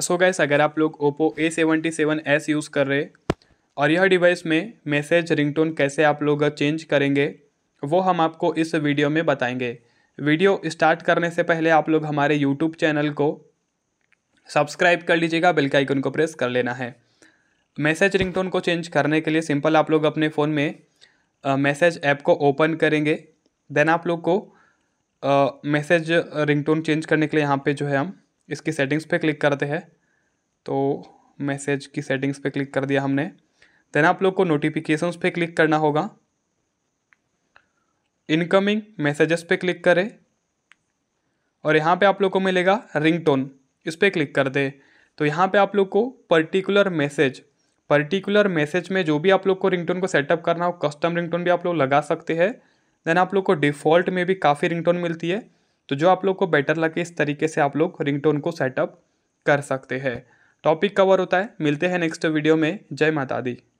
सो so gas अगर आप लोग Oppo A seventy seven S use कर रहे और यह डिवाइस में मैसेज रिंगटोन कैसे आप लोग चेंज करेंगे वो हम आपको इस वीडियो में बताएंगे वीडियो स्टार्ट करने से पहले आप लोग हमारे यूट्यूब चैनल को सब्सक्राइब कर लीजिएगा बेल का आइकन को प्रेस कर लेना है मैसेज रिंगटोन को चेंज करने के लिए सिंपल आप लोग अपने फ़ोन में मैसेज ऐप को ओपन करेंगे देन आप लोग को मैसेज रिंगटोन चेंज करने के लिए यहाँ पे जो है हम इसकी सेटिंग्स पे क्लिक करते हैं तो मैसेज की सेटिंग्स पे क्लिक कर दिया हमने देन आप लोग को नोटिफिकेशंस पे क्लिक करना होगा इनकमिंग मैसेजेस पे क्लिक करें और यहाँ पे आप लोग को मिलेगा रिंगटोन इस पर क्लिक कर दे तो यहाँ पे आप लोग को पर्टिकुलर मैसेज पर्टिकुलर मैसेज में जो भी आप लोग को रिंगटोन को सेटअप करना हो कस्टम रिंगटोन भी आप लोग लगा सकते हैं देन आप लोग को डिफ़ॉल्ट में भी काफ़ी रिंगटोन मिलती है तो जो आप लोग को बेटर लगे इस तरीके से आप लोग रिंगटोन को सेटअप कर सकते हैं टॉपिक कवर होता है मिलते हैं नेक्स्ट वीडियो में जय माता दी